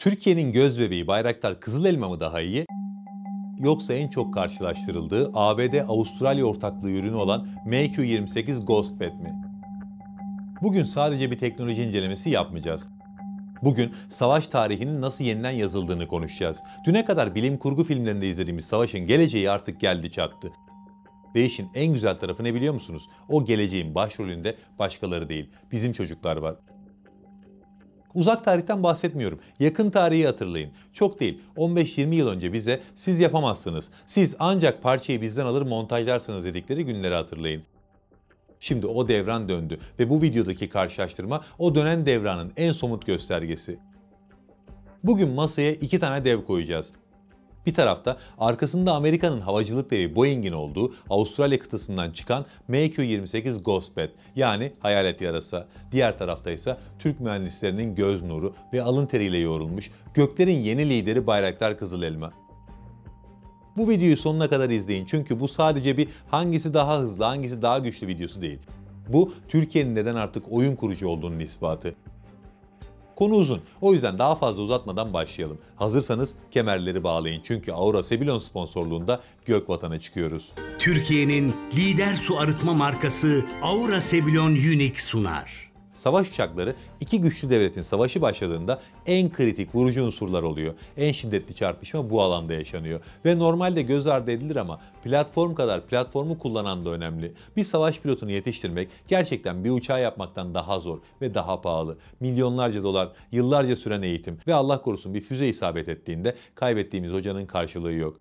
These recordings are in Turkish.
Türkiye'nin gözbebeği Bayraktar Kızıl Elma mı daha iyi? Yoksa en çok karşılaştırıldığı ABD-Avustralya ortaklığı ürünü olan MQ-28 Ghost Bat mi? Bugün sadece bir teknoloji incelemesi yapmayacağız. Bugün savaş tarihinin nasıl yeniden yazıldığını konuşacağız. Düne kadar bilim kurgu filmlerinde izlediğimiz savaşın geleceği artık geldi çattı. Ve işin en güzel tarafı ne biliyor musunuz? O geleceğin başrolünde başkaları değil, bizim çocuklar var. Uzak tarihten bahsetmiyorum. Yakın tarihi hatırlayın. Çok değil. 15-20 yıl önce bize siz yapamazsınız. Siz ancak parçayı bizden alır montajlarsınız dedikleri günleri hatırlayın. Şimdi o devran döndü ve bu videodaki karşılaştırma o dönen devranın en somut göstergesi. Bugün masaya iki tane dev koyacağız. Bir tarafta arkasında Amerika'nın havacılık devi Boeing'in olduğu Avustralya kıtasından çıkan MQ-28 Ghostbat yani hayalet yarasa. Diğer tarafta ise Türk mühendislerinin göz nuru ve alın teriyle yoğrulmuş göklerin yeni lideri Bayraktar Kızıl Elma. Bu videoyu sonuna kadar izleyin çünkü bu sadece bir hangisi daha hızlı hangisi daha güçlü videosu değil. Bu Türkiye'nin neden artık oyun kurucu olduğunun ispatı. Konu uzun. O yüzden daha fazla uzatmadan başlayalım. Hazırsanız kemerleri bağlayın. Çünkü Aura Sebilon sponsorluğunda gök vatana çıkıyoruz. Türkiye'nin lider su arıtma markası Aura Sebilon Unique sunar. Savaş uçakları iki güçlü devletin savaşı başladığında en kritik vurucu unsurlar oluyor. En şiddetli çarpışma bu alanda yaşanıyor. Ve normalde göz ardı edilir ama platform kadar platformu kullanan da önemli. Bir savaş pilotunu yetiştirmek gerçekten bir uçağı yapmaktan daha zor ve daha pahalı. Milyonlarca dolar, yıllarca süren eğitim ve Allah korusun bir füze isabet ettiğinde kaybettiğimiz hocanın karşılığı yok.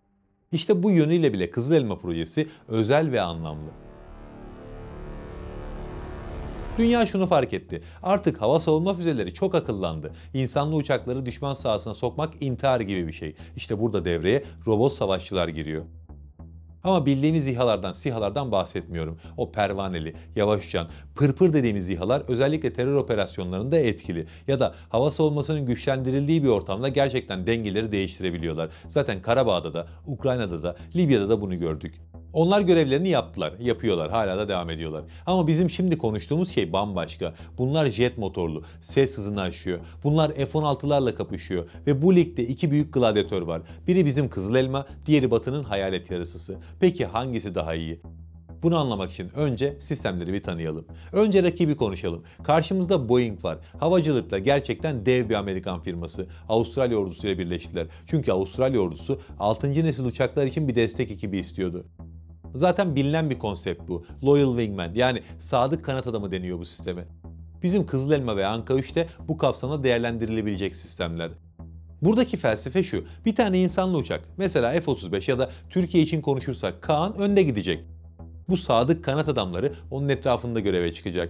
İşte bu yönüyle bile Kızıl Elma Projesi özel ve anlamlı. Dünya şunu fark etti. Artık hava savunma füzeleri çok akıllandı. İnsanlı uçakları düşman sahasına sokmak intihar gibi bir şey. İşte burada devreye robot savaşçılar giriyor. Ama bildiğimiz İHA'lardan, SİHA'lardan bahsetmiyorum. O pervaneli, yavaş uçan, pırpır dediğimiz İHA'lar özellikle terör operasyonlarında etkili. Ya da hava savunmasının güçlendirildiği bir ortamda gerçekten dengeleri değiştirebiliyorlar. Zaten Karabağ'da da, Ukrayna'da da, Libya'da da bunu gördük. Onlar görevlerini yaptılar, yapıyorlar, hala da devam ediyorlar. Ama bizim şimdi konuştuğumuz şey bambaşka. Bunlar jet motorlu, ses hızını aşıyor. Bunlar F-16'larla kapışıyor ve bu ligde iki büyük gladyatör var. Biri bizim Kızıl Elma, diğeri Batı'nın hayalet yarısısı. Peki hangisi daha iyi? Bunu anlamak için önce sistemleri bir tanıyalım. Önce rakibi konuşalım. Karşımızda Boeing var. Havacılıkla gerçekten dev bir Amerikan firması. Avustralya ordusuyla birleştiler. Çünkü Avustralya ordusu 6. nesil uçaklar için bir destek ekibi istiyordu. Zaten bilinen bir konsept bu. Loyal Wingman yani sadık kanat adamı deniyor bu sisteme. Bizim Kızıl Elma ve Anka 3'te bu kapsamda değerlendirilebilecek sistemler. Buradaki felsefe şu, bir tane insanlı uçak, mesela F-35 ya da Türkiye için konuşursak Kaan önde gidecek. Bu sadık kanat adamları onun etrafında göreve çıkacak.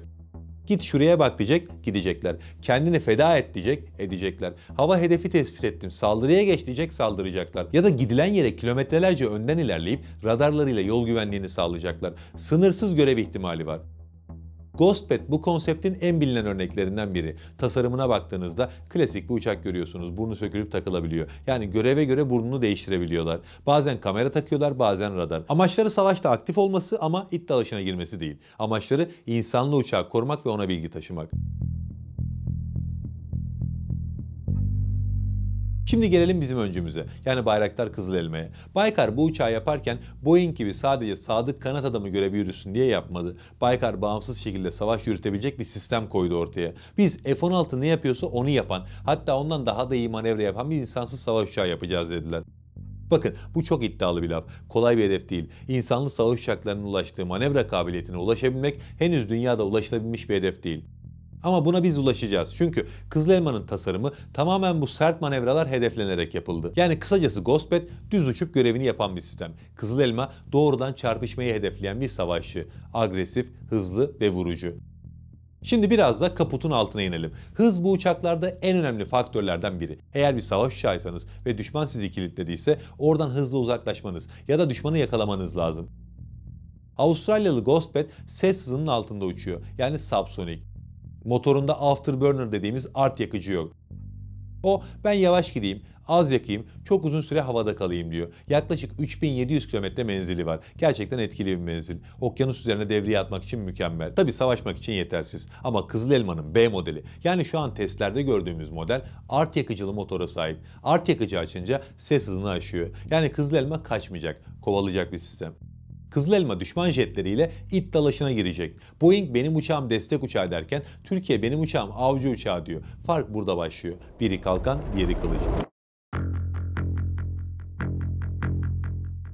Git şuraya bak diyecek, gidecekler. Kendini feda et diyecek, edecekler. Hava hedefi tespit ettim, saldırıya geç diyecek, saldıracaklar. Ya da gidilen yere kilometrelerce önden ilerleyip radarlarıyla yol güvenliğini sağlayacaklar. Sınırsız görev ihtimali var. Ghostpad bu konseptin en bilinen örneklerinden biri. Tasarımına baktığınızda klasik bir uçak görüyorsunuz. Burnu sökülüp takılabiliyor. Yani göreve göre burnunu değiştirebiliyorlar. Bazen kamera takıyorlar, bazen radar. Amaçları savaşta aktif olması ama it dalaşına girmesi değil. Amaçları insanlı uçağı korumak ve ona bilgi taşımak. Şimdi gelelim bizim öncümüze. Yani Bayraktar Kızıl elmeye. Baykar bu uçağı yaparken Boeing gibi sadece sadık kanat adamı görevi yürüsün diye yapmadı. Baykar bağımsız şekilde savaş yürütebilecek bir sistem koydu ortaya. Biz F-16 ne yapıyorsa onu yapan, hatta ondan daha da iyi manevra yapan bir insansız savaş uçağı yapacağız dediler. Bakın bu çok iddialı bir laf. Kolay bir hedef değil. İnsanlı savaş uçaklarının ulaştığı manevra kabiliyetine ulaşabilmek henüz dünyada ulaşılabilmiş bir hedef değil. Ama buna biz ulaşacağız. Çünkü Kızıl Elma'nın tasarımı tamamen bu sert manevralar hedeflenerek yapıldı. Yani kısacası Ghostbat düz uçup görevini yapan bir sistem. Kızıl Elma doğrudan çarpışmayı hedefleyen bir savaşçı. Agresif, hızlı ve vurucu. Şimdi biraz da kaputun altına inelim. Hız bu uçaklarda en önemli faktörlerden biri. Eğer bir savaş uçağıysanız ve düşman sizi kilitlediyse oradan hızlı uzaklaşmanız ya da düşmanı yakalamanız lazım. Avustralyalı Ghostbat ses hızının altında uçuyor. Yani subsonik. Motorunda afterburner dediğimiz art yakıcı yok. O ben yavaş gideyim, az yakayım, çok uzun süre havada kalayım diyor. Yaklaşık 3700 kilometre menzili var. Gerçekten etkili bir menzil. Okyanus üzerine devriye atmak için mükemmel. Tabi savaşmak için yetersiz. Ama Kızıl Elma'nın B modeli yani şu an testlerde gördüğümüz model art yakıcılı motora sahip. Art yakıcı açınca ses hızını aşıyor. Yani Kızıl Elma kaçmayacak, kovalayacak bir sistem. Kızıl Elma düşman jetleriyle it dalaşına girecek. Boeing benim uçağım destek uçağı derken Türkiye benim uçağım avcı uçağı diyor. Fark burada başlıyor. Biri kalkan, diğeri kılıcı.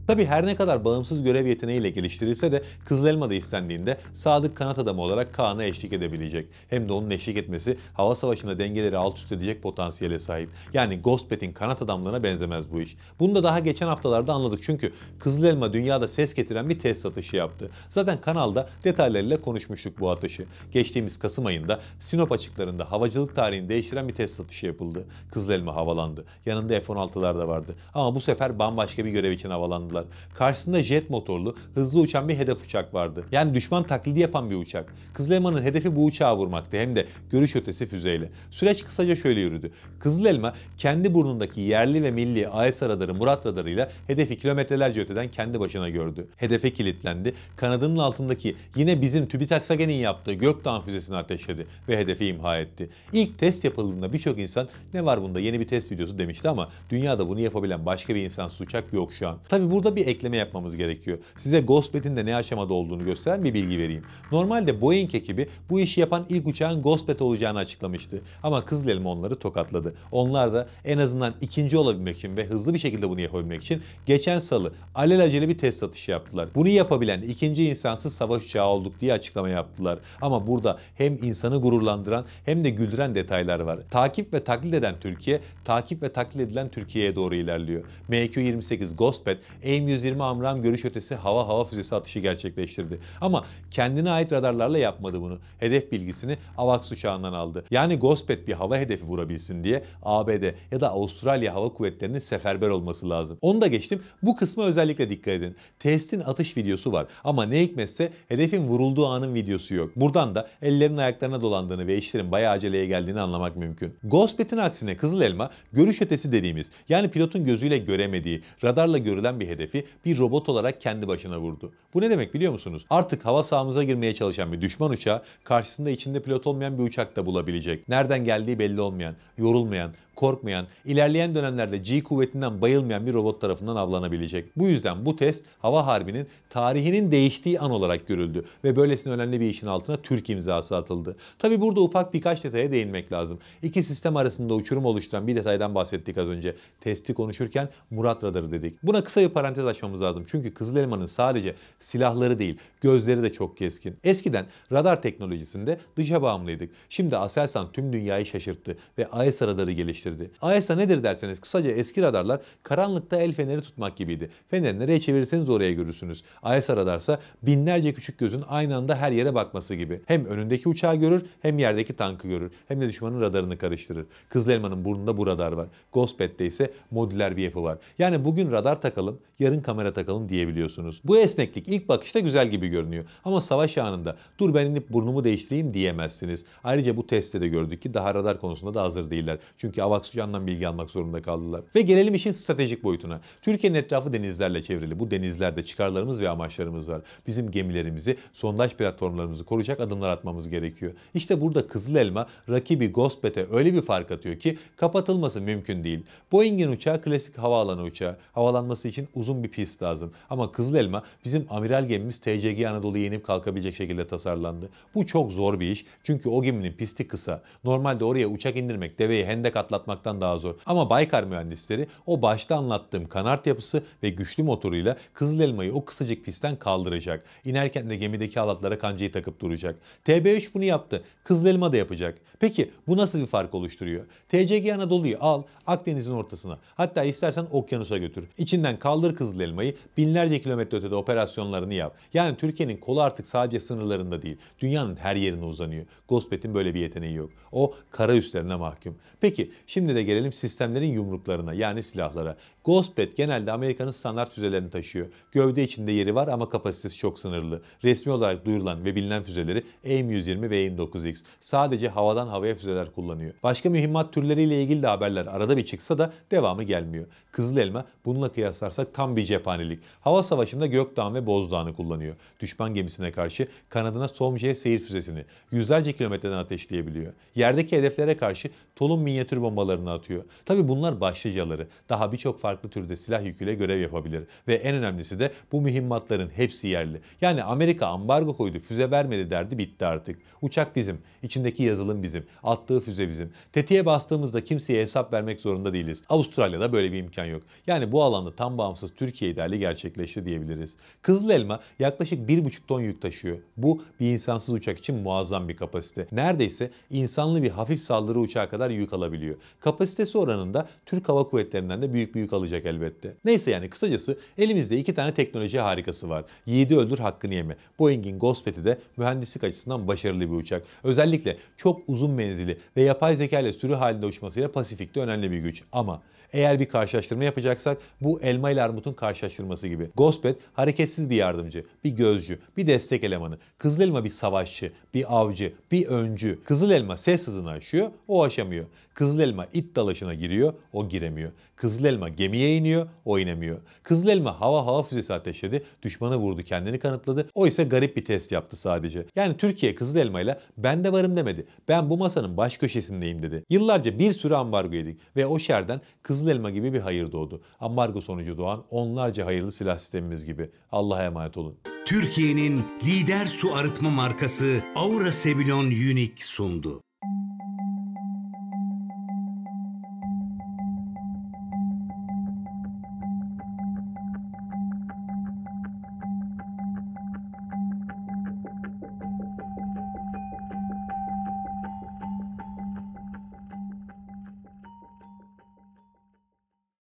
Tabi her ne kadar bağımsız görev yeteneğiyle geliştirilse de Kızıl Elma da istendiğinde sadık kanat adamı olarak Kaan'a eşlik edebilecek. Hem de onun eşlik etmesi hava savaşında dengeleri alt üst edecek potansiyele sahip. Yani Ghostbet'in kanat adamlarına benzemez bu iş. Bunu da daha geçen haftalarda anladık çünkü Kızıl Elma dünyada ses getiren bir test atışı yaptı. Zaten kanalda detaylarıyla konuşmuştuk bu atışı. Geçtiğimiz Kasım ayında Sinop açıklarında havacılık tarihini değiştiren bir test atışı yapıldı. Kızıl Elma havalandı. Yanında F-16'lar da vardı. Ama bu sefer bambaşka bir görev için havalandı aldılar. Karşısında jet motorlu, hızlı uçan bir hedef uçak vardı. Yani düşman taklidi yapan bir uçak. Kızılelma'nın hedefi bu uçağı vurmaktı hem de görüş ötesi füzeyle. Süreç kısaca şöyle yürüdü. Kızılelma kendi burnundaki yerli ve milli AES radarı Murat radarıyla hedefi kilometrelerce öteden kendi başına gördü. Hedefe kilitlendi. Kanadının altındaki yine bizim TÜBİTAK yaptığı Gökdağ füzesini ateşledi ve hedefi imha etti. İlk test yapıldığında birçok insan ne var bunda yeni bir test videosu demişti ama dünyada bunu yapabilen başka bir insansız uçak yok şu an. Tabi burada Burada bir ekleme yapmamız gerekiyor. Size Ghostbet'in de ne aşamada olduğunu gösteren bir bilgi vereyim. Normalde Boeing ekibi bu işi yapan ilk uçağın Ghostbet olacağını açıklamıştı. Ama Kızılelma onları tokatladı. Onlar da en azından ikinci olabilmek için ve hızlı bir şekilde bunu yapabilmek için geçen salı alelacele bir test atışı yaptılar. Bunu yapabilen ikinci insansız savaş uçağı olduk diye açıklama yaptılar. Ama burada hem insanı gururlandıran hem de güldüren detaylar var. Takip ve taklit eden Türkiye, takip ve taklit edilen Türkiye'ye doğru ilerliyor. MQ-28 Ghostbet M120 Amram görüş ötesi hava hava füzesi atışı gerçekleştirdi. Ama kendine ait radarlarla yapmadı bunu. Hedef bilgisini AVAX uçağından aldı. Yani Gospet bir hava hedefi vurabilsin diye ABD ya da Avustralya Hava Kuvvetleri'nin seferber olması lazım. Onu da geçtim. Bu kısma özellikle dikkat edin. Testin atış videosu var ama ne hikmetse hedefin vurulduğu anın videosu yok. Buradan da ellerin ayaklarına dolandığını ve işlerin bayağı aceleye geldiğini anlamak mümkün. Gospet'in aksine Kızıl Elma görüş ötesi dediğimiz yani pilotun gözüyle göremediği, radarla görülen bir hedef hedefi bir robot olarak kendi başına vurdu. Bu ne demek biliyor musunuz? Artık hava sahamıza girmeye çalışan bir düşman uçağı karşısında içinde pilot olmayan bir uçak da bulabilecek. Nereden geldiği belli olmayan, yorulmayan, korkmayan, ilerleyen dönemlerde G kuvvetinden bayılmayan bir robot tarafından avlanabilecek. Bu yüzden bu test hava harbinin tarihinin değiştiği an olarak görüldü ve böylesine önemli bir işin altına Türk imzası atıldı. Tabi burada ufak birkaç detaya değinmek lazım. İki sistem arasında uçurum oluşturan bir detaydan bahsettik az önce. Testi konuşurken Murat radarı dedik. Buna kısa bir parantez açmamız lazım. Çünkü Kızıl Elma'nın sadece silahları değil, gözleri de çok keskin. Eskiden radar teknolojisinde dışa bağımlıydık. Şimdi Aselsan tüm dünyayı şaşırttı ve AES radarı geliştirdi geliştirdi. AESA nedir derseniz kısaca eski radarlar karanlıkta el feneri tutmak gibiydi. Feneri nereye çevirirseniz oraya görürsünüz. AESA radarsa binlerce küçük gözün aynı anda her yere bakması gibi. Hem önündeki uçağı görür hem yerdeki tankı görür. Hem de düşmanın radarını karıştırır. Kızılelmanın burnunda bu radar var. Gospet'te ise modüler bir yapı var. Yani bugün radar takalım, yarın kamera takalım diyebiliyorsunuz. Bu esneklik ilk bakışta güzel gibi görünüyor. Ama savaş anında dur ben inip burnumu değiştireyim diyemezsiniz. Ayrıca bu testte de gördük ki daha radar konusunda da hazır değiller. Çünkü hava Aksuyan'dan bilgi almak zorunda kaldılar. Ve gelelim işin stratejik boyutuna. Türkiye'nin etrafı denizlerle çevrili. Bu denizlerde çıkarlarımız ve amaçlarımız var. Bizim gemilerimizi, sondaj platformlarımızı koruyacak adımlar atmamız gerekiyor. İşte burada Kızıl Elma rakibi Gospet'e öyle bir fark atıyor ki kapatılması mümkün değil. Boeing'in uçağı klasik havaalanı uçağı. Havalanması için uzun bir pist lazım. Ama Kızıl Elma bizim amiral gemimiz TCG Anadolu'yu yenip kalkabilecek şekilde tasarlandı. Bu çok zor bir iş. Çünkü o geminin pisti kısa. Normalde oraya uçak indirmek, deveyi hendek atlatmak anlatmaktan daha zor. Ama Baykar mühendisleri o başta anlattığım kanart yapısı ve güçlü motoruyla Kızıl Elma'yı o kısacık pistten kaldıracak. İnerken de gemideki halatlara kancayı takıp duracak. TB3 bunu yaptı. Kızıl Elma da yapacak. Peki bu nasıl bir fark oluşturuyor? TCG Anadolu'yu al Akdeniz'in ortasına hatta istersen okyanusa götür. İçinden kaldır Kızıl Elma'yı binlerce kilometre ötede operasyonlarını yap. Yani Türkiye'nin kolu artık sadece sınırlarında değil. Dünyanın her yerine uzanıyor. Gospet'in böyle bir yeteneği yok. O kara üstlerine mahkum. Peki Şimdi de gelelim sistemlerin yumruklarına yani silahlara. Ghostpad genelde Amerika'nın standart füzelerini taşıyor. Gövde içinde yeri var ama kapasitesi çok sınırlı. Resmi olarak duyurulan ve bilinen füzeleri AIM-120 ve AIM-9X. Sadece havadan havaya füzeler kullanıyor. Başka mühimmat türleriyle ilgili de haberler arada bir çıksa da devamı gelmiyor. Kızıl Elma bununla kıyaslarsak tam bir cephanelik. Hava savaşında Gökdağ'ın ve Bozdağ'ını kullanıyor. Düşman gemisine karşı kanadına Somje seyir füzesini yüzlerce kilometreden ateşleyebiliyor. Yerdeki hedeflere karşı Tolun minyatür bombalarını atıyor. Tabi bunlar başlıcaları. Daha birçok farklı farklı türde silah yüküyle görev yapabilir. Ve en önemlisi de bu mühimmatların hepsi yerli. Yani Amerika ambargo koydu, füze vermedi derdi bitti artık. Uçak bizim, içindeki yazılım bizim, attığı füze bizim. Tetiğe bastığımızda kimseye hesap vermek zorunda değiliz. Avustralya'da böyle bir imkan yok. Yani bu alanda tam bağımsız Türkiye ideali gerçekleşti diyebiliriz. Kızıl Elma yaklaşık 1,5 ton yük taşıyor. Bu bir insansız uçak için muazzam bir kapasite. Neredeyse insanlı bir hafif saldırı uçağı kadar yük alabiliyor. Kapasitesi oranında Türk Hava Kuvvetleri'nden de büyük büyük alıyor olacak elbette. Neyse yani kısacası elimizde iki tane teknoloji harikası var. Yiğidi öldür hakkını yeme. Boeing'in Ghostbed'i de mühendislik açısından başarılı bir uçak. Özellikle çok uzun menzili ve yapay zeka ile sürü halinde uçmasıyla Pasifik'te önemli bir güç. Ama eğer bir karşılaştırma yapacaksak bu elma ile armutun karşılaştırması gibi. Ghostbed hareketsiz bir yardımcı, bir gözcü, bir destek elemanı. Kızıl elma bir savaşçı, bir avcı, bir öncü. Kızıl elma ses hızını aşıyor, o aşamıyor. Kızıl elma it dalaşına giriyor, o giremiyor. Kızıl elma gemi gemiye iniyor, o inemiyor. Kızıl Elma hava hava füzesi ateşledi, düşmanı vurdu, kendini kanıtladı. O ise garip bir test yaptı sadece. Yani Türkiye Kızıl Elma ile ben de varım demedi. Ben bu masanın baş köşesindeyim dedi. Yıllarca bir sürü ambargo yedik ve o şerden Kızıl Elma gibi bir hayır doğdu. Ambargo sonucu doğan onlarca hayırlı silah sistemimiz gibi. Allah'a emanet olun. Türkiye'nin lider su arıtma markası Aura Sebilon Unique sundu.